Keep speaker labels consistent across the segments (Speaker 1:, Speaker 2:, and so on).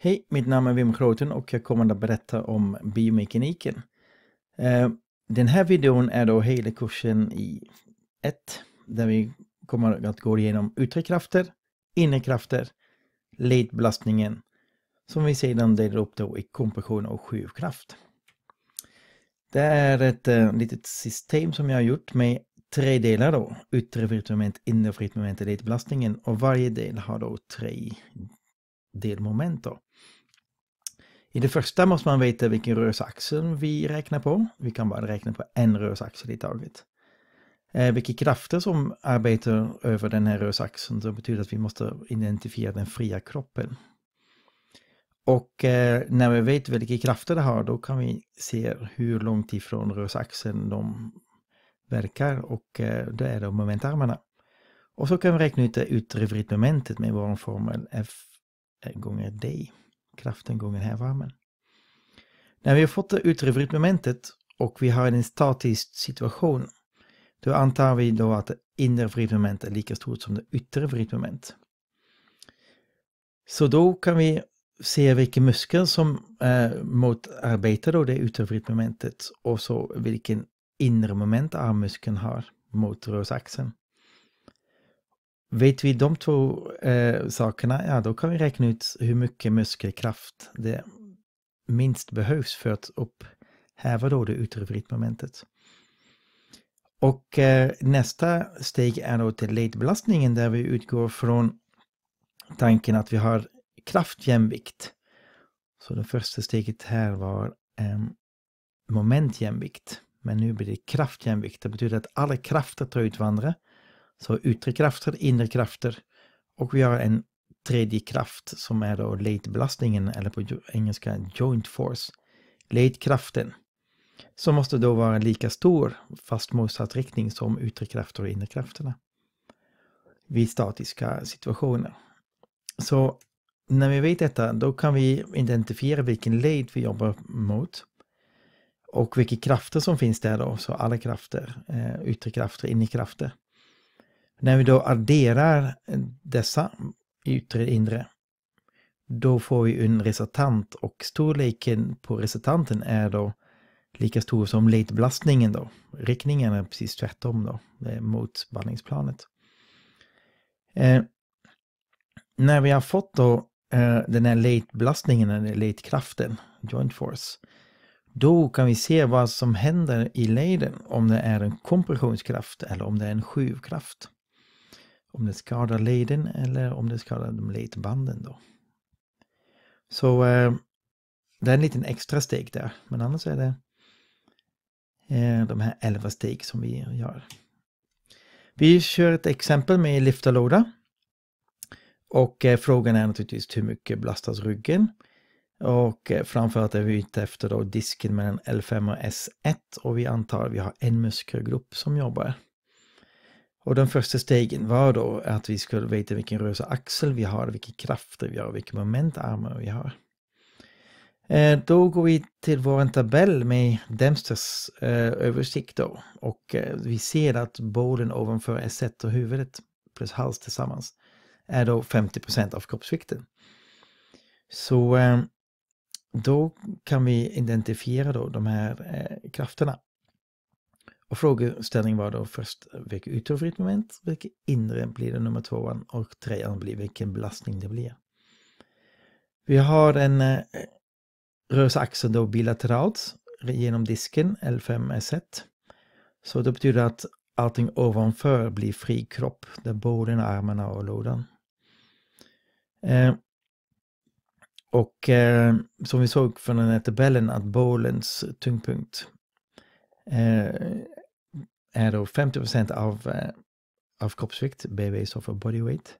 Speaker 1: Hej, mitt namn är Wim Groten och jag kommer att berätta om biomekaniken. Eh, den här videon är då hela kursen i ett där vi kommer att gå igenom yttre krafter, inre krafter, ledbelastningen som vi sedan delar upp då i kompression och skivkraft. Det är ett eh, litet system som jag har gjort med tre delar då, yttre fritmoment, inre fritmoment och ledbelastningen och varje del har då tre delmoment. Då. I det första måste man veta vilken rörelseaxel vi räknar på. Vi kan bara räkna på en rörelseaxel i taget. Eh, vilka krafter som arbetar över den här rörelseaxeln så betyder att vi måste identifiera den fria kroppen. Och eh, när vi vet vilka krafter det har då kan vi se hur långt ifrån rörelseaxeln de verkar och eh, det är då momentarmarna. Och så kan vi räkna ut, det yttre vridmomentet med vår formel F Eh, gånger D. Kraften gånger här värmen. När vi har fått det ut revirmomentet och vi har en statisk situation, då antar vi då att det inre vridmomentet är lika stort som det yttre vridmomentet. Så då kan vi se vilken muskel som eh, motarbetar då det yttre vridmomentet och så vilken inre moment armmuskeln har mot rörelseaxeln. Vet vi de två eh, sakerna, ja då kan vi räkna ut hur mycket muskelkraft det minst behövs för att upphäva då det yttre vridmomentet. Och eh, nästa steg är då till ledbelastningen där vi utgår från tanken att vi har kraftjämvikt. Så det första steget här var eh, momentjämvikt. Men nu blir det kraftjämvikt. Det betyder att alla krafter tar ut varandra så yttre krafter, inre krafter och vi har en tredje kraft som är då ledbelastningen eller på engelska joint force, ledkraften. som måste då vara lika stor fast motsatt riktning som yttre krafter och inre krafterna vid statiska situationer. Så när vi vet detta, då kan vi identifiera vilken led vi jobbar mot och vilka krafter som finns där då, så alla krafter, eh, yttre krafter, inre krafter. När vi då adderar dessa yttre och inre, då får vi en resultant och storleken på resultanten är då lika stor som ledbelastningen då. Riktningen är precis tvärtom då, eh, mot bandningsplanet. Eh, när vi har fått då eh, den här ledbelastningen, eller ledkraften, joint force, då kan vi se vad som händer i leden om det är en kompressionskraft eller om det är en skjuvkraft om det skadar leden eller om det skadar de ledbanden då. Så eh, det är en liten extra steg där, men annars är det eh, de här elva steg som vi gör. Vi kör ett exempel med lyftarlåda. Och eh, frågan är naturligtvis hur mycket belastas ryggen? Och eh, framförallt är vi ute efter då disken mellan L5 och S1 och vi antar att vi har en muskelgrupp som jobbar. Och de första stegen var då att vi skulle veta vilken rösa axel vi har, vilka krafter vi har, vilka momentarmar vi har. Eh, då går vi till vår tabell med Dempsters eh, översikt då och eh, vi ser att bålen ovanför S1 och huvudet plus hals tillsammans är då 50 av kroppsvikten. Så då kan vi identifiera då de här krafterna. Och frågeställningen var då först vilket yttre fritt moment, vilket inre blir det nummer tvåan och trean blir vilken belastning det blir. Vi har en eh, rörelseaxel då bilateralt genom disken L5S1. Så det betyder att allting ovanför blir fri kropp, där både armarna och lådan. Eh, och eh, som vi såg från den här tabellen att bålens tyngdpunkt eh, är då 50 procent av, eh, av kroppsvikt, BV står för bodyweight.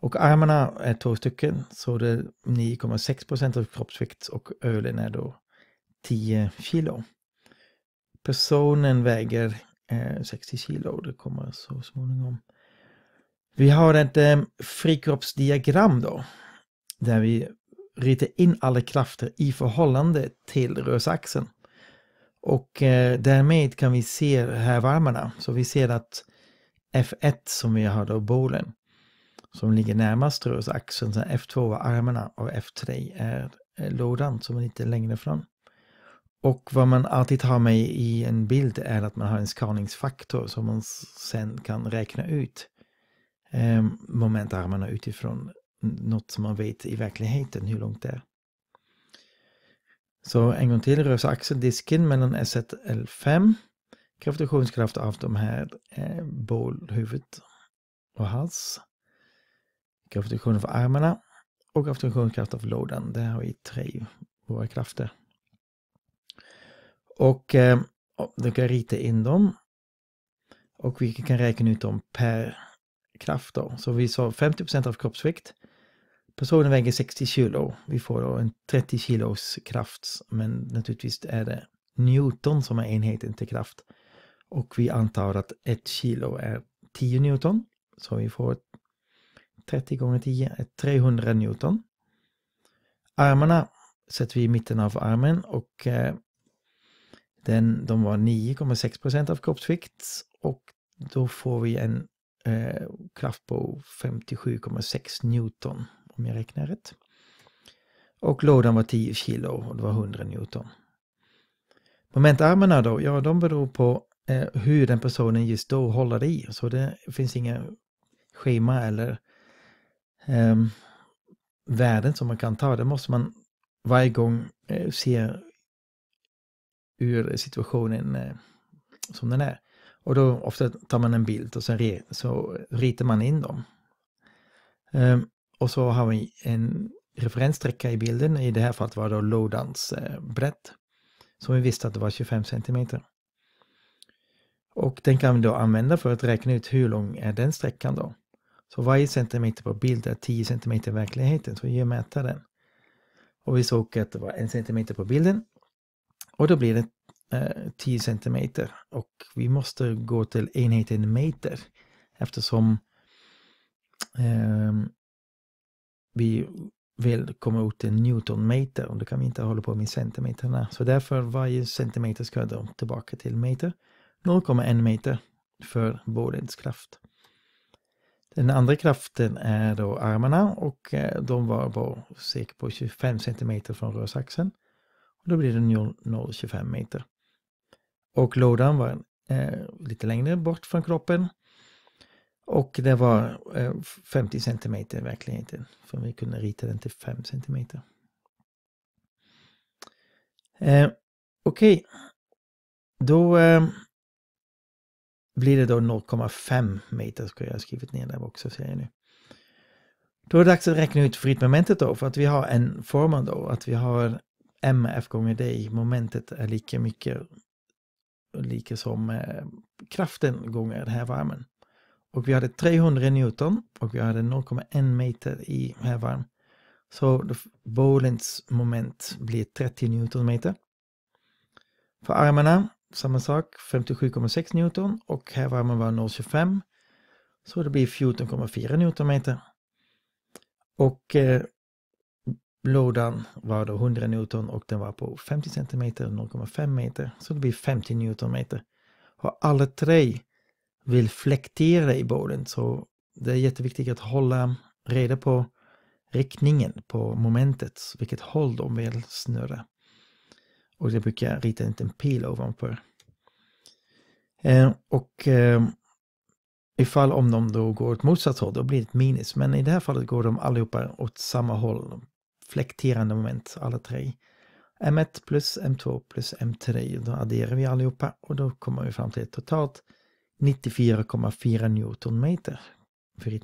Speaker 1: Och armarna är två stycken, så det är 9,6 av kroppsvikt och ölen är då 10 kilo. Personen väger eh, 60 kilo, det kommer så småningom. Vi har ett eh, frikroppsdiagram då, där vi ritar in alla krafter i förhållande till rörelseaxeln. Och eh, därmed kan vi se här varmarna. Så vi ser att F1 som vi har då bålen, som ligger närmast rörelseaxeln, sen F2 var armarna och F3 är lådan som är lite längre fram. Och vad man alltid har med i en bild är att man har en skaningsfaktor som man sen kan räkna ut eh, momentarmarna utifrån något som man vet i verkligheten hur långt det är. Så en gång till, rösa axeldisken mellan S1 och L5. Gravitationskraft av de här eh, bålhuvudet och hals. Gravitation för armarna och gravitationskraft av lådan. Det har vi tre våra krafter. Och eh, då oh, kan jag rita in dem. Och vi kan räkna ut dem per kraft då. Så vi sa 50 av kroppsvikt Personen väger 60 kilo. Vi får då en 30 kilos kraft, men naturligtvis är det Newton som är enheten till kraft. Och vi antar att 1 kilo är 10 Newton, så vi får 30 gånger 10 är 300 Newton. Armarna sätter vi i mitten av armen och eh, den, de var 9,6 procent av kroppsvikt och då får vi en eh, kraft på 57,6 Newton om jag räknar rätt. Och lådan var 10 kilo och det var 100 Newton. Momentarmarna då, ja de beror på eh, hur den personen just då håller i. Så det finns inga schema eller eh, värden som man kan ta. Det måste man varje gång eh, se ur situationen eh, som den är. Och då ofta tar man en bild och sen re, så ritar man in dem. Um, och så har vi en referenssträcka i bilden, i det här fallet var det då lådans eh, brett. Som vi visste att det var 25 centimeter. Och den kan vi då använda för att räkna ut hur lång är den sträckan då. Så varje centimeter på bild är 10 centimeter i verkligheten, så vi mäter den. Och vi såg att det var en centimeter på bilden. Och då blir det 10 eh, centimeter. Och vi måste gå till enheten meter. Eftersom eh, vi vill komma ut i newtonmeter och då kan vi inte hålla på med centimeterna. Så därför varje centimeter ska då tillbaka till meter. 0,1 meter för borens kraft. Den andra kraften är då armarna och eh, de var på cirka på 25 centimeter från rörsaxeln. då blir det 0,25 meter. Och lådan var eh, lite längre bort från kroppen och det var 50 eh, centimeter i verkligheten. För vi kunde rita den till 5 centimeter. Eh, Okej. Okay. Då eh, blir det då 0,5 meter ska jag ha skrivit ner där också ser jag nu. Då är det dags att räkna ut fritmomentet då för att vi har en formel då att vi har mf gånger d momentet är lika mycket lika som eh, kraften gånger den här varmen. Och vi hade 300 Newton och vi hade 0,1 meter i hävarm. Så bolens moment blir 30 Newtonmeter. För armarna, samma sak, 57,6 Newton och hävarmen var 0,25. Så det blir 14,4 Newtonmeter. Och eh, lådan var då 100 Newton och den var på 50 centimeter, 0,5 meter. Så det blir 50 Newtonmeter. Och alla tre vill fläktera i båden så det är jätteviktigt att hålla reda på riktningen på momentet, vilket håll de vill snurra. Och det brukar jag rita en liten pil ovanpå. Eh, och eh, ifall om de då går åt motsatt håll, då blir det ett minus. Men i det här fallet går de allihopa åt samma håll. Flekterande moment, alla tre. M1 plus M2 plus M3. Då adderar vi allihopa och då kommer vi fram till totalt 94,4 newtonmeter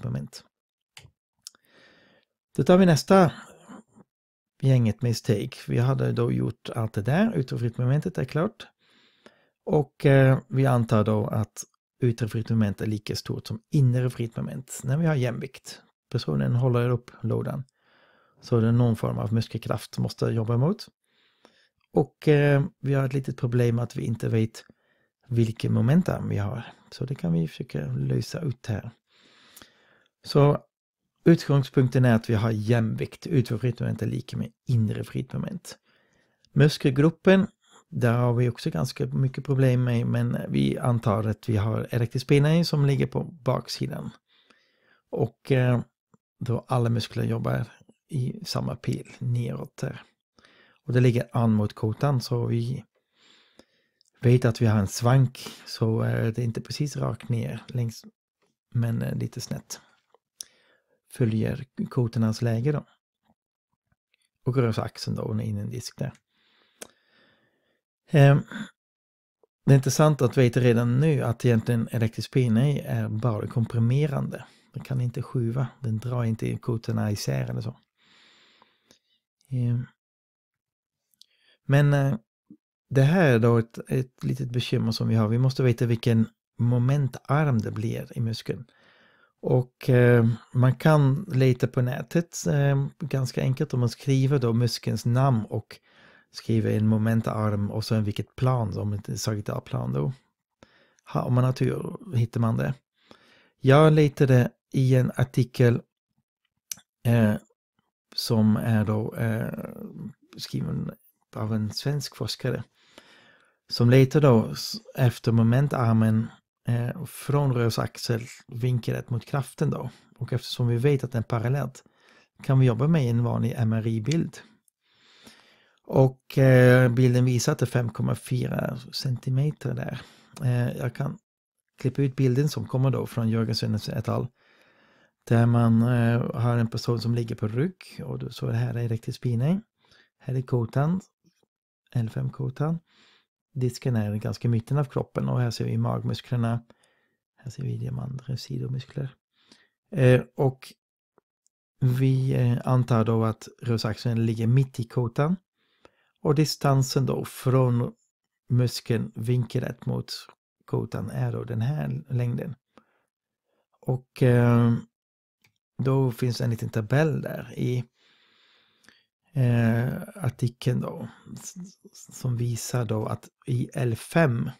Speaker 1: moment. Då tar vi nästa gänget misstag. Vi hade då gjort allt det där, yttre momentet är klart. Och eh, vi antar då att yttre moment är lika stort som inre fritt moment när vi har jämvikt. Personen håller upp lådan. Så det är någon form av muskelkraft måste jobba emot. Och eh, vi har ett litet problem att vi inte vet vilken momentum vi har. Så det kan vi försöka lösa ut här. Så utgångspunkten är att vi har jämvikt. Utre moment är lika med inre frittmoment. Muskelgruppen, där har vi också ganska mycket problem med, men vi antar att vi har elektrisk spinae som ligger på baksidan. Och eh, då alla muskler jobbar i samma pil neråt där. Och det ligger an mot kotan så vi vet att vi har en svank så eh, är det inte precis rakt ner längs, men eh, lite snett. Följer koternas läge då. Och rör axeln då in i en disk där. Ehm, det är intressant att veta redan nu att egentligen elektrisk pinne är bara komprimerande. Den kan inte skjuva, den drar inte koterna isär eller så. Ehm, men eh, det här är då ett, ett litet bekymmer som vi har. Vi måste veta vilken momentarm det blir i muskeln. Och eh, man kan leta på nätet eh, ganska enkelt om man skriver då muskelns namn och skriver en momentarm och sen vilket plan, om det är sagittalplan då. Ha, om man har tur hittar man det. Jag letade i en artikel eh, som är då eh, skriven av en svensk forskare som letar då efter momentarmen eh, från rörelseaxelvinkeln mot kraften då. Och eftersom vi vet att den är parallellt kan vi jobba med en vanlig MRI-bild. Och eh, bilden visar att det är 5,4 cm där. Eh, jag kan klippa ut bilden som kommer då från Jörgen Sönnesen et al. Där man eh, har en person som ligger på rygg och du, så här är rektisk spinning. Här är kotan L5-kotan. Disken är ganska i mitten av kroppen och här ser vi magmusklerna. Här ser vi de andra sidomuskler. Eh, och vi eh, antar då att rörelseaxeln ligger mitt i kotan och distansen då från muskeln vinkelrätt mot kotan är då den här längden. Och eh, då finns en liten tabell där i eh, artikeln då, som visar då att i L5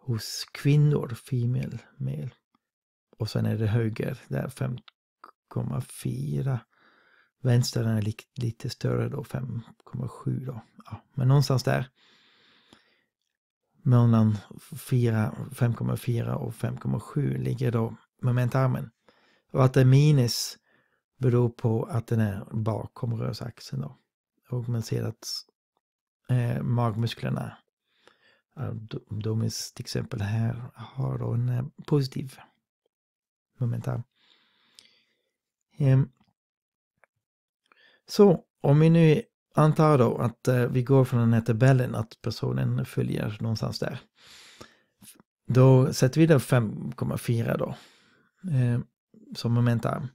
Speaker 1: hos kvinnor, female, male, och sen är det höger, där 5,4. Vänster är li lite större då, 5,7 då. Ja, men någonstans där. Mellan 5,4 och 5,7 ligger då momentarmen. Och att det är minus beror på att den är bakom rörelseaxeln. Då. Och man ser att eh, magmusklerna, abdominis till exempel här, har då en eh, positiv momentarm. Eh, så om vi nu antar då att eh, vi går från den här tabellen att personen följer någonstans där. Då sätter vi där 5,4 då eh, som momentarm.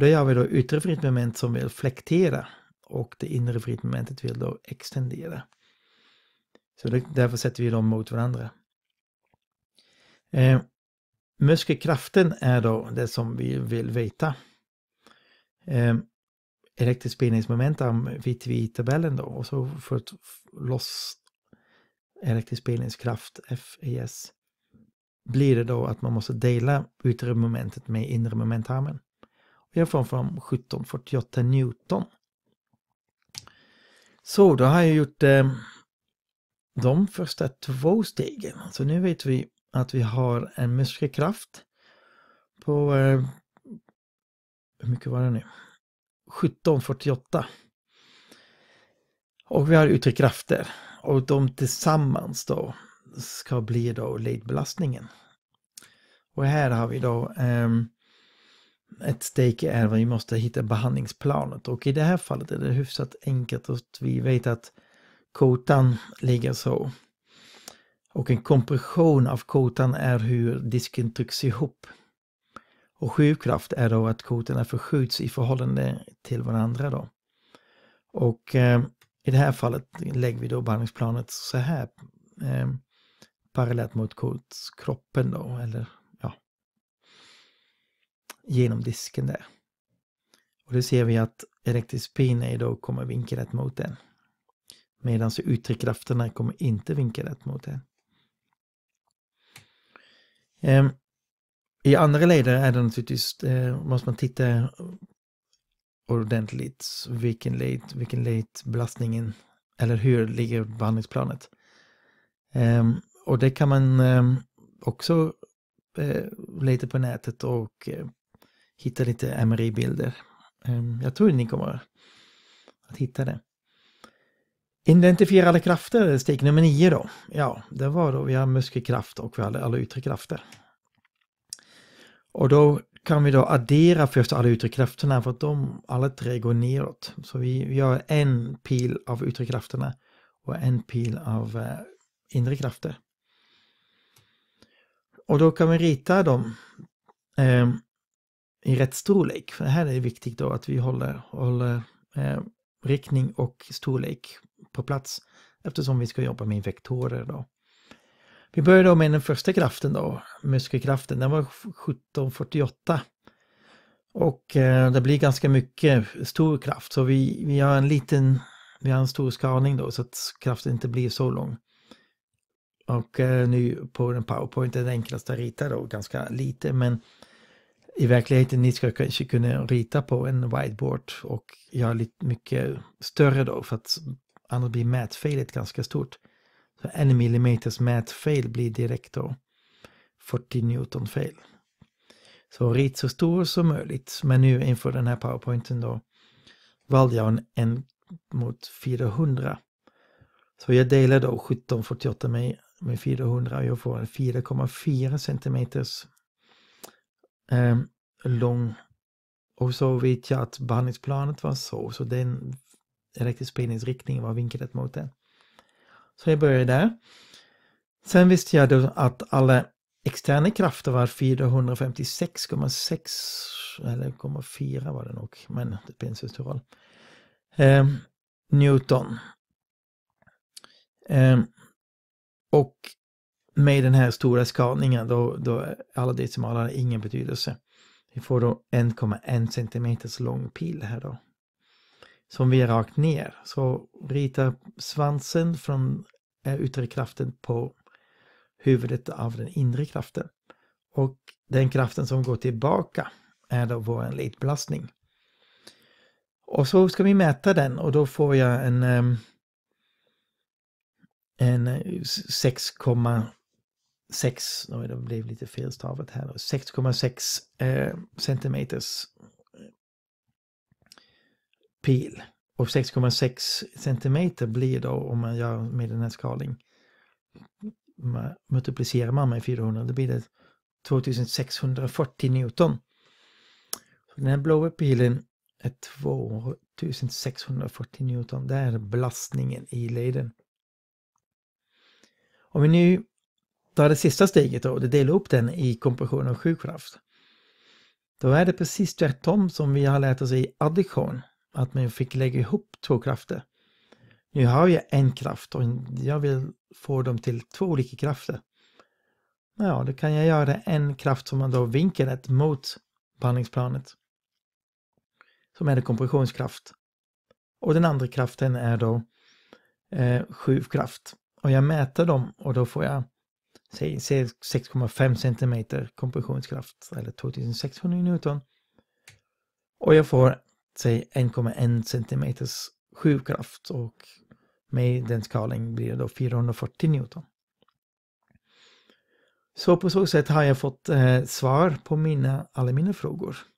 Speaker 1: Då gör vi då yttre fritt moment som vill flektera och det inre fritt momentet vill då extendera. Så därför sätter vi dem mot varandra. Eh, muskelkraften är då det som vi vill veta. Eh, elektriskt spelningsmomentum vid vi tabellen då och så för att loss elektrisk spelningskraft FES blir det då att man måste dela yttre momentet med inre momentarmen. Jag får fram 1748 Newton. Så då har jag gjort eh, de första två stegen. Så alltså, nu vet vi att vi har en muskelkraft på, eh, hur mycket var det nu? 1748. Och vi har yttre krafter och de tillsammans då ska bli då ledbelastningen. Och här har vi då um, ett stake är att vi måste hitta behandlingsplanet och i det här fallet är det hyfsat enkelt att vi vet att kotan ligger så. Och en kompression av kotan är hur disken trycks ihop. Och sjuvkraft är då att kotorna förskjuts i förhållande till varandra då. Och eh, i det här fallet lägger vi då behandlingsplanet så här eh, parallellt mot kotkroppen då, eller genom disken där. Och då ser vi att elektrisk är då kommer vinkelrätt mot den. Medan yttre krafterna kommer inte vinkelrätt mot den. Ehm, I andra leder är det naturligtvis, eh, måste man titta ordentligt vilken led, vilken led belastningen eller hur ligger behandlingsplanet. Ehm, och det kan man ehm, också eh, leta på nätet och eh, hitta lite Emery-bilder. Ehm, jag tror ni kommer att hitta det. Identifiera alla krafter, steg nummer nio då. Ja, det var då vi har muskelkraft och vi har alla yttre krafter. Och då kan vi då addera först alla yttre krafterna för att de alla tre går neråt. Så vi gör en pil av yttre krafterna och en pil av eh, inre krafter. Och då kan vi rita dem ehm, i rätt storlek. För det här är viktigt då att vi håller, håller eh, riktning och storlek på plats eftersom vi ska jobba med vektorer då. Vi börjar då med den första kraften då, muskelkraften, den var 1748. Och eh, det blir ganska mycket stor kraft så vi, vi har en liten, vi har en stor skalning då så att kraften inte blir så lång. Och eh, nu på den powerpoint är det enklaste att rita då ganska lite men i verkligheten ni ska kanske kunna rita på en whiteboard och göra lite mycket större då för att annars blir mätfelet ganska stort. Så en millimeters mätfel blir direkt då 40 Newton fel. Så rit så stor som möjligt men nu inför den här powerpointen då valde jag en 1 mot 400. Så jag delar då 1748 med, med 400 och jag får en 4,4 centimeters eh, lång. Och så vet jag att behandlingsplanet var så, så den elektriska spridningsriktningen var vinklad mot den. Så jag började där. Sen visste jag då att alla externa krafter var 456,6 eller 4 var det nog, men det spelar inte så stor roll. Eh, Newton. Eh, och med den här stora skalningen då, då alla decimaler har ingen betydelse. Vi får då 1,1 centimeters lång pil här då. Som vi är rakt ner. Så rita svansen från eh, yttre kraften på huvudet av den inre kraften. Och den kraften som går tillbaka är då vår litbelastning. Och så ska vi mäta den och då får jag en, eh, en 6,6 eh, 6, det blev lite felstavat här, 6,6 eh, centimeters eh, pil. Och 6,6 centimeter blir då om man gör med den här skaling, man multiplicerar man med 400, då blir det 2640 Newton. Den här blåa pilen är 2640 Newton, det är belastningen i leden. Om vi nu ta det sista steget då, och dela upp den i kompression och sjukkraft. Då är det precis tvärtom som vi har lärt oss i addition, att man fick lägga ihop två krafter. Nu har jag en kraft och jag vill få dem till två olika krafter. Ja, då kan jag göra en kraft som man då vinklar mot behandlingsplanet. Som är det kompressionskraft. Och den andra kraften är då eh, sjuvkraft. Och jag mäter dem och då får jag säg 6,5 cm kompressionskraft eller 2600 Newton. Och jag får säg 1,1 centimeters skruvkraft och med den skalan blir det då 440 Newton. Så på så sätt har jag fått eh, svar på mina, alla mina frågor.